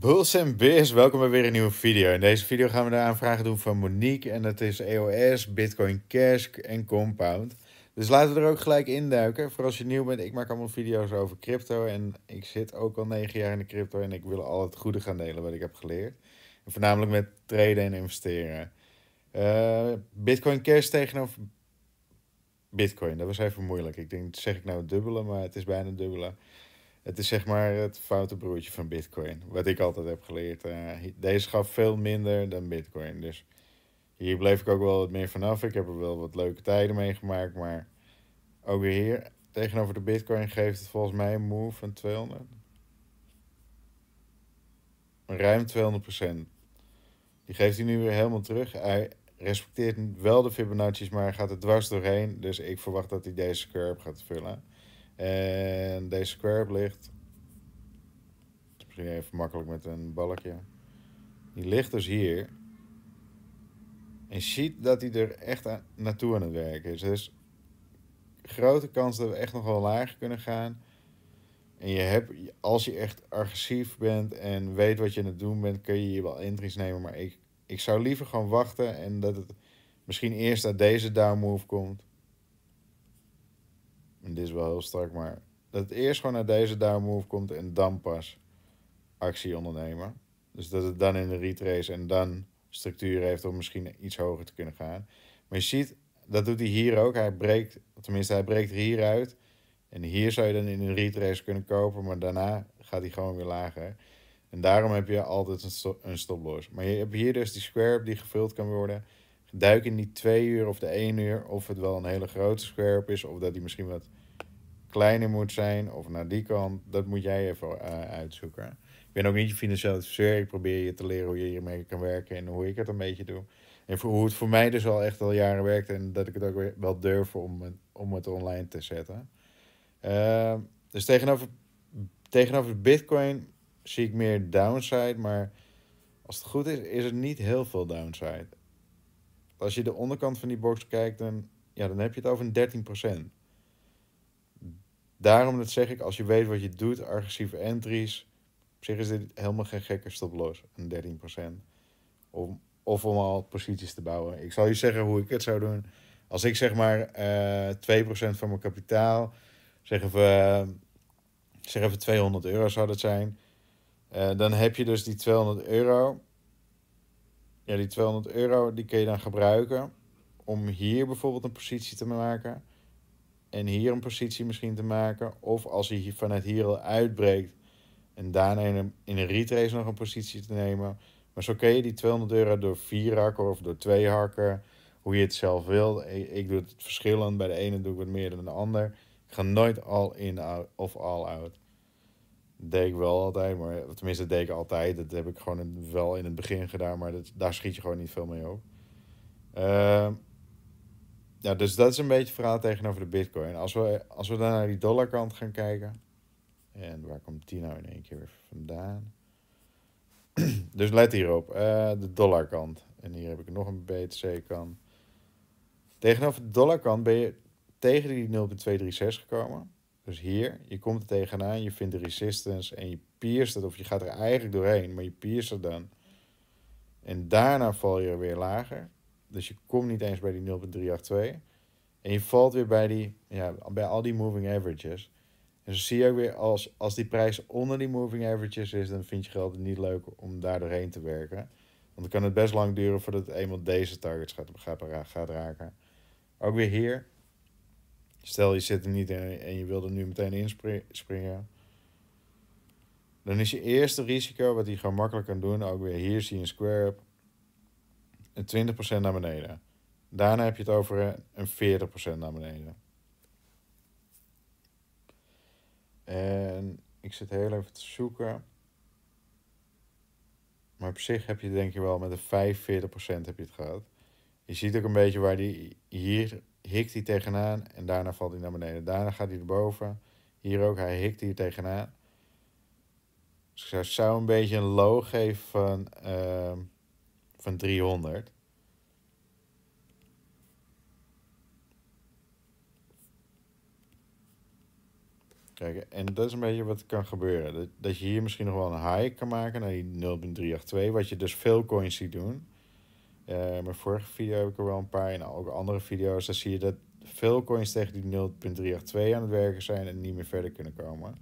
Bulls en Bears, welkom bij weer een nieuwe video. In deze video gaan we de aanvragen doen van Monique en dat is EOS, Bitcoin Cash en Compound. Dus laten we er ook gelijk induiken. Voor als je nieuw bent, ik maak allemaal video's over crypto en ik zit ook al negen jaar in de crypto en ik wil al het goede gaan delen wat ik heb geleerd. En voornamelijk met traden en investeren. Eh, Bitcoin Cash tegenover Bitcoin, dat was even moeilijk. Ik denk, zeg ik nou dubbele, maar het is bijna dubbele. Het is zeg maar het foute broertje van Bitcoin. Wat ik altijd heb geleerd. Eh, deze gaf veel minder dan Bitcoin. Dus hier bleef ik ook wel wat meer vanaf. Ik heb er wel wat leuke tijden mee gemaakt, Maar ook weer hier, tegenover de Bitcoin geeft het volgens mij een move van 200. Ruim 200 Die geeft hij nu weer helemaal terug. Hij respecteert wel de Fibonacci's, maar gaat er dwars doorheen. Dus ik verwacht dat hij deze curve gaat vullen. En deze square ligt. Misschien even makkelijk met een balkje. Die ligt dus hier. En ziet dat hij er echt aan, naartoe aan het werken is. Dus grote kans dat we echt nog wel lager kunnen gaan. En je hebt, als je echt agressief bent en weet wat je aan het doen bent, kun je hier wel entries nemen. Maar ik, ik zou liever gewoon wachten en dat het misschien eerst uit deze down move komt dit is wel heel strak maar dat eerst gewoon naar deze down move komt en dan pas actie ondernemen. Dus dat het dan in de retrace en dan structuur heeft om misschien iets hoger te kunnen gaan. Maar je ziet, dat doet hij hier ook. Hij breekt, tenminste hij breekt hier uit. En hier zou je dan in een retrace kunnen kopen, maar daarna gaat hij gewoon weer lager. En daarom heb je altijd een, stop een stoploss. Maar je hebt hier dus die square die gevuld kan worden duik in die twee uur of de één uur of het wel een hele grote scherp is of dat die misschien wat kleiner moet zijn of naar die kant. Dat moet jij even eh, uitzoeken. Ik ben ook niet je financieel adviseur. Ik probeer je te leren hoe je hiermee kan werken en hoe ik het een beetje doe. En voor, hoe het voor mij dus al echt al jaren werkt en dat ik het ook weer wel durf om het, om het online te zetten. Ehm, dus tegenover, tegenover Bitcoin zie ik meer downside, maar als het goed is, is er niet heel veel downside als je de onderkant van die box kijkt, dan, ja, dan heb je het over een 13%. Daarom dat zeg ik, als je weet wat je doet, agressieve entries, op zich is dit helemaal geen gekke stoploos, een 13%. Of, of om al posities te bouwen. Ik zal je zeggen hoe ik het zou doen. Als ik zeg maar uh, eh, 2% van mijn kapitaal, zeg even, zeg even 200 euro zou dat zijn, eh, dan heb je dus die 200 euro ja, die 200 euro die kun je dan gebruiken om hier bijvoorbeeld een positie te maken. En hier een positie misschien te maken. Of als hij vanuit hier al uitbreekt. En daarna in een, in een retrace nog een positie te nemen. Maar zo kun je die 200 euro door vier hakken of door twee hakken. Hoe je het zelf wil. Ik, doe het verschillend. Bij de ene doe ik wat meer dan de ander. Ik ga nooit all in of all out deed ik wel altijd, maar tenminste dat deed ik altijd. Dat heb ik gewoon wel in het begin gedaan, maar dat, daar schiet je gewoon niet veel mee op. Ehm, ja, dus dat is een beetje het verhaal tegenover de bitcoin. Als we, als we dan naar die dollarkant gaan kijken. En waar komt die nou in één keer weer vandaan? dus let hierop. Uh, de dollarkant. En hier heb ik nog een BTC-kant. Tegenover de dollarkant ben je tegen die 0,236 gekomen. Dus hier, je komt er tegenaan, je vindt de resistance en je pierst het, of je gaat er eigenlijk doorheen, maar je pierst het dan. En daarna val je weer lager. Dus je komt niet eens bij die 0,382. En je valt weer bij, die, ja, bij al die moving averages. En zo zie je ook weer, als, als die prijs onder die moving averages is, dan vind je geld niet leuk om daar doorheen te werken. Want dan kan het best lang duren voordat het eenmaal deze targets gaat, gaat, gaat raken. Ook weer hier, Stel je zit er niet in en je wil er nu meteen inspringen. Dan is je eerste risico wat hij gewoon makkelijk kan doen, ook weer hier zie je een square up, een 20% naar beneden. Daarna heb je het over een 40% naar beneden. En ik zit heel even te zoeken. Maar op zich heb je denk je wel met een 45% heb je het gehad. Je ziet ook een beetje waar die hier hikt hij tegenaan en daarna valt hij naar beneden. Daarna gaat hij erboven. Hier ook, hij hikt hier tegenaan. Dus ik zou een beetje een low geven van, ehm, van 300. Kijk, en dat is een beetje wat kan gebeuren. Dat, dat je hier misschien nog wel een high kan maken naar die 0.382, wat je dus veel coins ziet doen. Uh, mijn vorige video heb ik er wel een paar. En ook andere video's. Dan zie je dat veel coins tegen die 0.382 aan het werken zijn. En niet meer verder kunnen komen.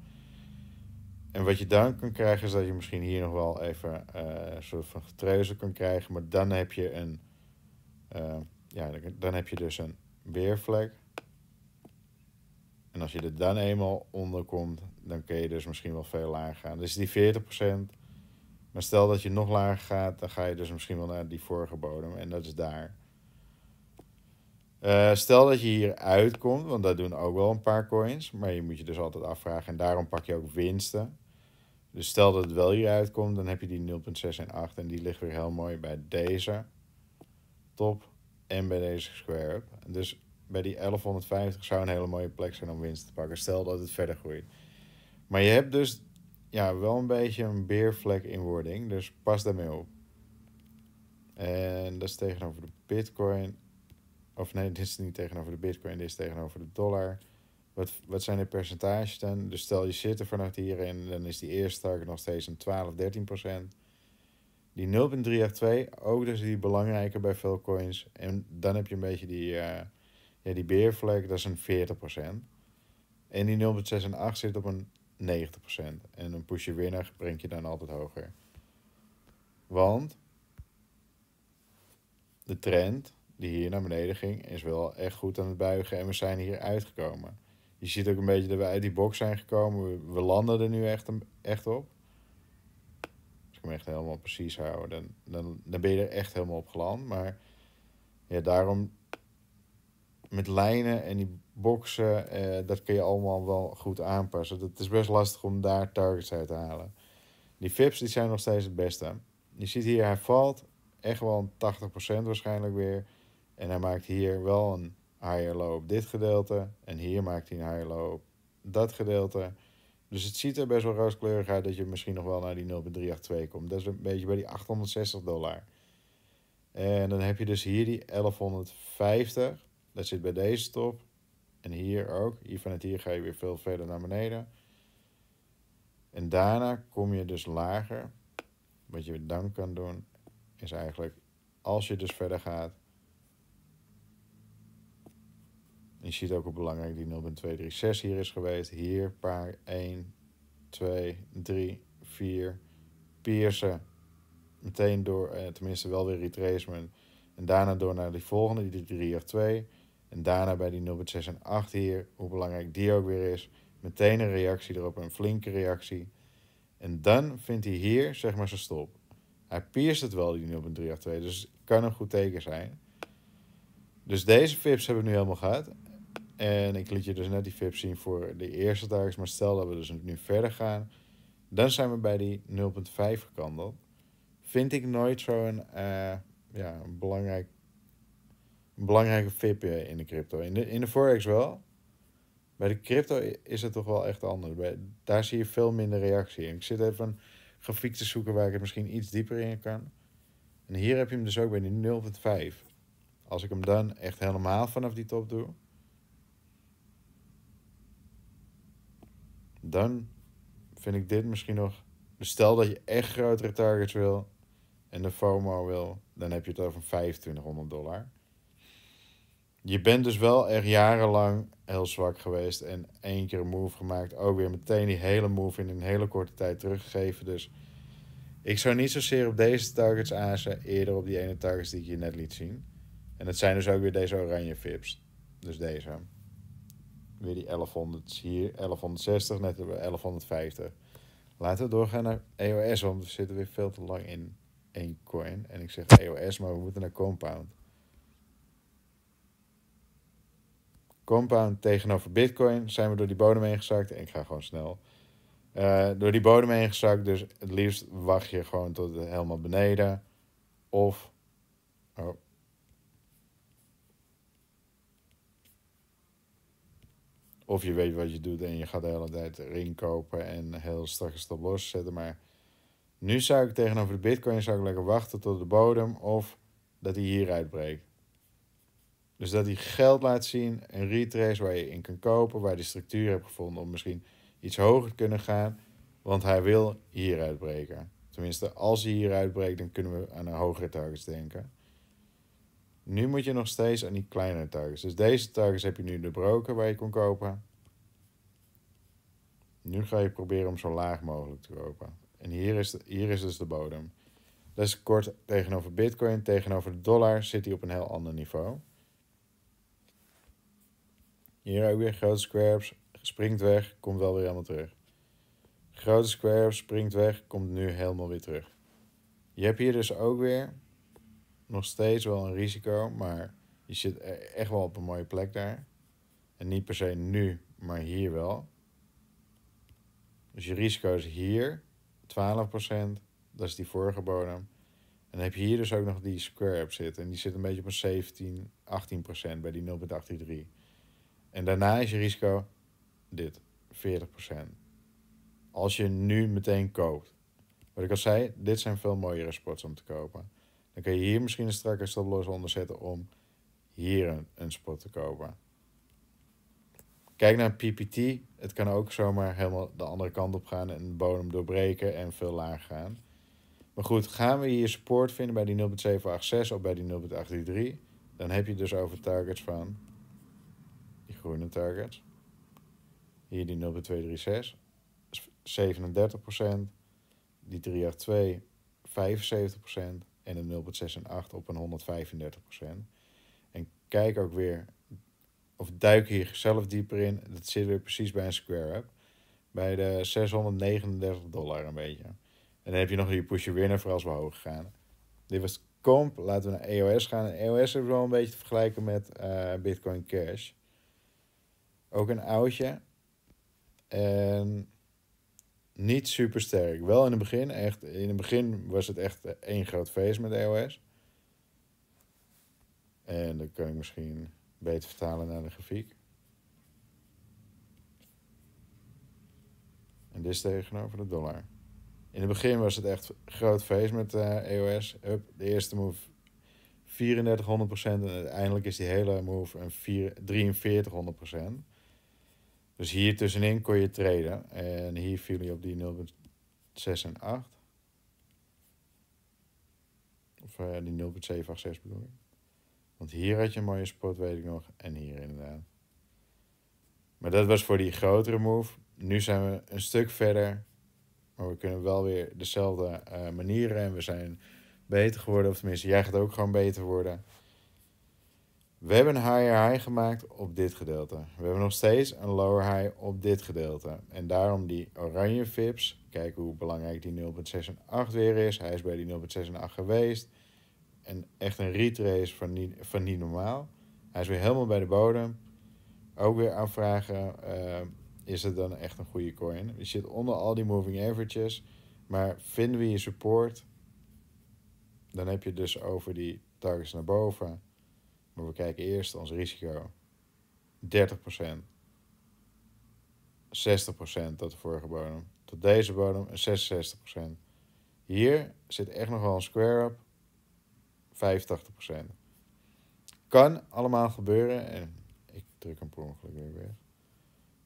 En wat je dan kan krijgen is dat je misschien hier nog wel even eh, een soort van getreuzel kan krijgen. Maar dan heb je een... Eh, ja, dan heb je dus een weervlek. En als je er dan eenmaal onder komt, dan kun je dus misschien wel veel lager gaan. Dus die 40%, maar stel dat je nog lager gaat, dan ga je dus misschien wel naar die vorige bodem. En dat is daar. Eh, stel dat je hier uitkomt, want dat doen ook wel een paar coins. Maar je moet je dus altijd afvragen. En daarom pak je ook winsten. Dus stel dat het wel hier uitkomt, dan heb je die 0.6 en 8. En die ligt weer heel mooi bij deze top en bij deze square up. Dus bij die 1150 zou een hele mooie plek zijn om winst te pakken. Stel dat het verder groeit. Maar je hebt dus ja, wel een beetje een beervlek in wording. Dus pas daarmee op. En dat is tegenover de bitcoin. Of nee, dit is niet tegenover de bitcoin, dit is tegenover de dollar. Wat, wat zijn de percentages dan? Dus stel je zit er vanuit hierin, dan is die eerste target nog steeds een 12, 13 procent. Die 0,382, ook dus die belangrijker bij veel coins. En dan heb je een beetje die, eh, ja, die beervlek, dat is een 40 procent. En die 0.68 en zit op een 90%. En een push je weer brengt je dan altijd hoger. Want de trend die hier naar beneden ging, is wel echt goed aan het buigen. En we zijn hier uitgekomen. Je ziet ook een beetje dat we uit die box zijn gekomen. We, landen er nu echt, echt op. Als ik hem echt helemaal precies houden. dan, dan, dan ben je er echt helemaal op geland. Maar ja, daarom met lijnen en die boksen, eh, dat kun je allemaal wel goed aanpassen. Het is best lastig om daar targets uit te halen. Die vips die zijn nog steeds het beste. Je ziet hier, hij valt echt wel een 80% waarschijnlijk weer. En hij maakt hier wel een higher low op dit gedeelte. En hier maakt hij een higher low op dat gedeelte. Dus het ziet er best wel rooskleurig uit dat je misschien nog wel naar die 0,382 komt. Dat is een beetje bij die 860 dollar. En dan heb je dus hier die 1150. Dat zit bij deze top. En hier ook. Hier vanuit het hier ga je weer veel verder naar beneden. En daarna kom je dus lager. Wat je dan kan doen, is eigenlijk als je dus verder gaat. Je ziet ook hoe belangrijk die 0.236 hier is geweest. Hier paar 1, 2, 3, 4. Piercen. Meteen door, eh, tenminste wel weer retracement. En daarna door naar die volgende, die of twee en daarna bij die 0.6 en 8 hier, hoe belangrijk die ook weer is. Meteen een reactie erop, een flinke reactie. En dan vindt hij hier, zeg maar, zijn stop. Hij pierst het wel, die 0.382, dus kan een goed teken zijn. Dus deze vips hebben we nu helemaal gehad. En ik liet je dus net die vips zien voor de eerste dagjes. Maar stel dat we dus nu verder gaan. Dan zijn we bij die 0.5 gekandeld. Vind ik nooit zo'n eh, ja, belangrijk belangrijke VIP in de crypto. In de, in de Forex wel. Bij de crypto is het toch wel echt anders. Bij, daar zie je veel minder reactie. En ik zit even een grafiek te zoeken waar ik het misschien iets dieper in kan. En hier heb je hem dus ook bij die 0,5. Als ik hem dan echt helemaal vanaf die top doe. Dan vind ik dit misschien nog. Dus stel dat je echt grotere targets wil en de FOMO wil, dan heb je het over 2500 dollar. Je bent dus wel echt jarenlang heel zwak geweest en één keer een move gemaakt. Ook weer meteen die hele move in een hele korte tijd teruggegeven. Dus ik zou niet zozeer op deze targets azen, eerder op die ene targets die ik je net liet zien. En dat zijn dus ook weer deze oranje vips. Dus deze. Weer die 1100 hier, 1160, net hebben we 1150. Laten we doorgaan naar EOS, want we zitten weer veel te lang in één coin. En ik zeg EOS, maar we moeten naar Compound. Compound tegenover Bitcoin zijn we door die bodem heen gezakt. Ik ga gewoon snel. Eh, door die bodem heen gezakt, dus het liefst wacht je gewoon tot helemaal beneden. Of. Oh. Of je weet wat je doet en je gaat de hele tijd ring kopen en heel strakke een los zetten. Maar nu zou ik tegenover de Bitcoin zou ik lekker wachten tot de bodem of dat hij hier uitbreekt. Dus dat hij geld laat zien, een retrace waar je in kan kopen, waar je de structuur hebt gevonden om misschien iets hoger te kunnen gaan. Want hij wil hier uitbreken. Tenminste, als hij hier uitbreekt, dan kunnen we aan een hogere targets denken. Nu moet je nog steeds aan die kleinere targets. Dus deze targets heb je nu doorbroken waar je kon kopen. Nu ga je proberen om zo laag mogelijk te kopen. En hier is, hier is dus de bodem. Dat is kort tegenover Bitcoin. Tegenover de dollar zit hij op een heel ander niveau. Hier ook weer grote squares, springt weg, komt wel weer helemaal terug. Grote squares, springt weg, komt nu helemaal weer terug. Je hebt hier dus ook weer nog steeds wel een risico, maar je zit e-, echt wel op een mooie plek daar. En niet per se nu, maar hier wel. Dus je risico is hier 12%, dat is die vorige bodem. En dan heb je hier dus ook nog die square op zitten. En die zit een beetje op een 17, 18% bij die 0,83. En daarna is je risico dit, 40%. Als je nu meteen koopt. Wat ik al zei, dit zijn veel mooiere spots om te kopen. Dan kun je hier misschien een strakke stoploss onder zetten om hier een, spot te kopen. Kijk naar PPT. Het kan ook zomaar helemaal de andere kant op gaan en de bodem doorbreken en veel lager gaan. Maar goed, gaan we hier support vinden bij die 0.786 of bij die 0.833, dan heb je dus over targets van groene targets. Hier die 0,236, 37%. Die 382, 75%. En de 0,68 op een 135%. En kijk ook weer, of duik hier zelf dieper in. Dat zit weer precies bij een square-up. Bij de 639 dollar een beetje. En dan heb je nog je pusher winner voor als we hoog gaan. Dit was comp. Laten we naar EOS gaan. En EOS is wel een beetje te vergelijken met eh, Bitcoin Cash. Ook een oudje. En niet super sterk. Wel in het begin, echt. In het begin was het echt één groot feest met EOS. En dat kan ik misschien beter vertalen naar de grafiek. En dit is tegenover de dollar. In het begin was het echt groot feest met uh, eh, EOS. Hup, de eerste move 3400%. En uiteindelijk is die hele move een 4300%. Dus hier tussenin kon je treden. En hier viel hij op die 0,6 en 8. Of eh, die 0,786 bedoel ik. Want hier had je een mooie spot, weet ik nog. En hier inderdaad. Maar dat was voor die grotere move. Nu zijn we een stuk verder. Maar we kunnen wel weer dezelfde eh, manieren. En we zijn beter geworden. Of tenminste, jij gaat ook gewoon beter worden. We hebben een higher high gemaakt op dit gedeelte. We hebben nog steeds een lower high op dit gedeelte. En daarom die oranje vips. Kijken hoe belangrijk die 0,68 weer is. Hij is bij die 0,68 geweest. En echt een retrace van niet, van niet normaal. Hij is weer helemaal bij de bodem. Ook weer afvragen, eh, is het dan echt een goede coin? Je zit onder al die moving averages. Maar vinden we je support, dan heb je dus over die targets naar boven maar we kijken eerst ons risico. 30%, 60% tot de vorige bodem, tot deze bodem en 66%. Hier zit echt nog wel een square up, 85%. Kan allemaal gebeuren en ik druk hem per ongeluk weer weg.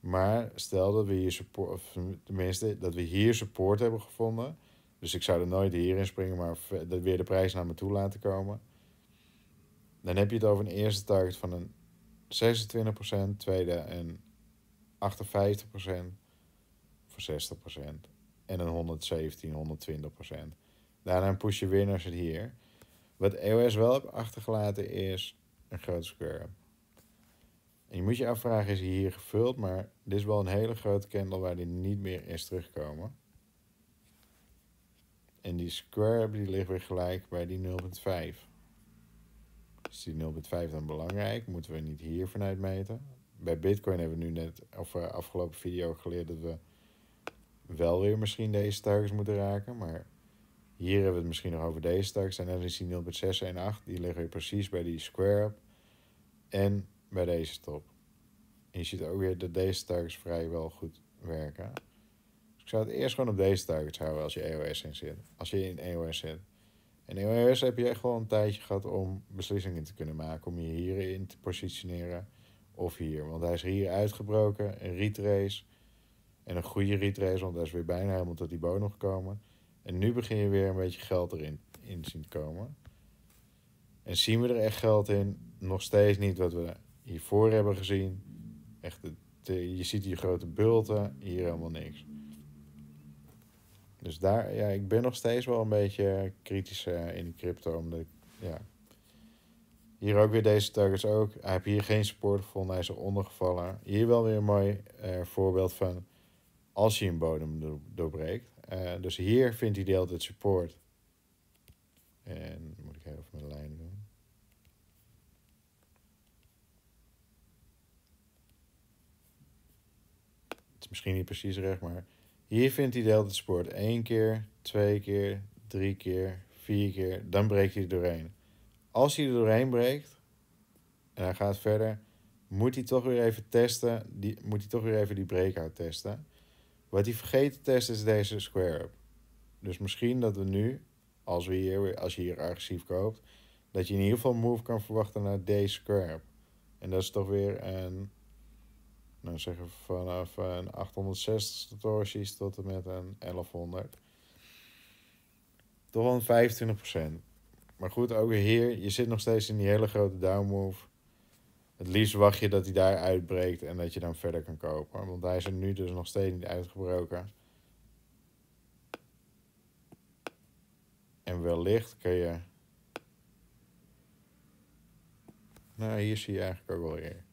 Maar stel dat we hier support, of tenminste dat we hier support hebben gevonden. Dus ik zou er nooit hierin springen, maar weer de prijs naar me toe laten komen. Dan heb je het over een eerste target van een 26%, tweede en 58% voor 60% en een 117, 120%. Daarna push je weer naar hier. Wat EOS wel heb achtergelaten is een groot square. En je moet je afvragen, is hij hier gevuld? Maar dit is wel een hele grote candle waar die niet meer is terugkomen. En die square die ligt weer gelijk bij die 0,5. Is die 0,5 dan belangrijk? Moeten we niet hier vanuit meten? Bij Bitcoin hebben we nu net, of uh, afgelopen video geleerd dat we wel weer misschien deze targets moeten raken. Maar hier hebben we het misschien nog over deze targets. En dan is die 0,618, die liggen weer precies bij die square up en bij deze top. En je ziet ook weer dat deze targets vrijwel goed werken. Dus ik zou het eerst gewoon op deze targets houden als je EOS in zit. Als je in EOS zit. En in OS heb je echt wel een tijdje gehad om beslissingen te kunnen maken. Om je hierin te positioneren of hier. Want hij is hier uitgebroken, een retrace. En een goede retrace, want hij is weer bijna helemaal tot die nog gekomen. En nu begin je weer een beetje geld erin in zien komen. En zien we er echt geld in? Nog steeds niet wat we hiervoor hebben gezien. Echt, het, eh, je ziet hier grote bulten, hier helemaal niks. Dus daar, ja, ik ben nog steeds wel een beetje kritisch eh, in de crypto. Omdat ja. Hier ook weer deze targets ook. Hij heeft hier geen support gevonden, hij is er ondergevallen Hier wel weer een mooi eh, voorbeeld van als je een bodem doorbreekt. Eh, dus hier vindt hij de hele support. En moet ik even mijn lijn doen. Het is misschien niet precies recht, maar hier vindt hij de hele sport één keer, twee keer, drie keer, vier keer. Dan breekt hij er doorheen. Als hij er doorheen breekt en hij gaat verder, moet hij toch weer even testen. Die, moet hij toch weer even die breakout testen. Wat hij vergeten test is deze square-up. Dus misschien dat we nu, als, we hier, als je hier agressief koopt, dat je in ieder geval move kan verwachten naar deze square-up. En dat is toch weer een dan nou, zeggen vanaf eh, een 860 satoshi tot en met een 1100. Toch wel een 25 Maar goed, ook hier, je zit nog steeds in die hele grote downmove. Het liefst wacht je dat hij daar uitbreekt en dat je dan verder kan kopen. Want hij is er nu dus nog steeds niet uitgebroken. En wellicht kun je... Nou, hier zie je eigenlijk ook wel weer.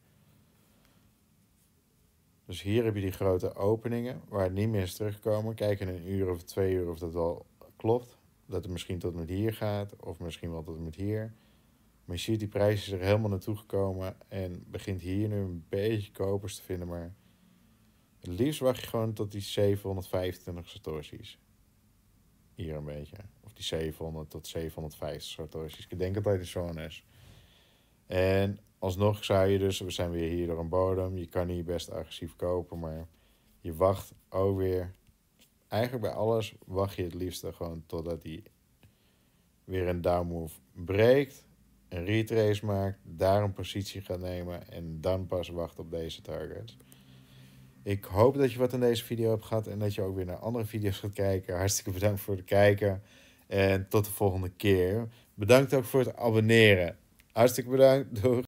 Dus hier heb je die grote openingen waar niet meer is terugkomen. Kijk in een uur of twee uur of dat wel klopt. Dat het misschien tot met hier gaat of misschien wel tot met hier. Maar je ziet die prijs is er helemaal naartoe gekomen en begint hier nu een beetje kopers te vinden. Maar het liefst wacht je gewoon tot die 725 satoshis. Hier een beetje. Of die 700 tot 750 satoshis. Ik denk dat hij de is. En alsnog zou je dus, we zijn weer hier door een bodem, je kan hier best agressief kopen, maar je wacht ook weer. Eigenlijk bij alles wacht je het liefste gewoon totdat hij weer een down move breekt, een retrace maakt, daar een positie gaat nemen en dan pas wacht op deze targets. Ik hoop dat je wat in deze video hebt gehad en dat je ook weer naar andere video's gaat kijken. Hartstikke bedankt voor het kijken en tot de volgende keer. Bedankt ook voor het abonneren. Artık bırak dur.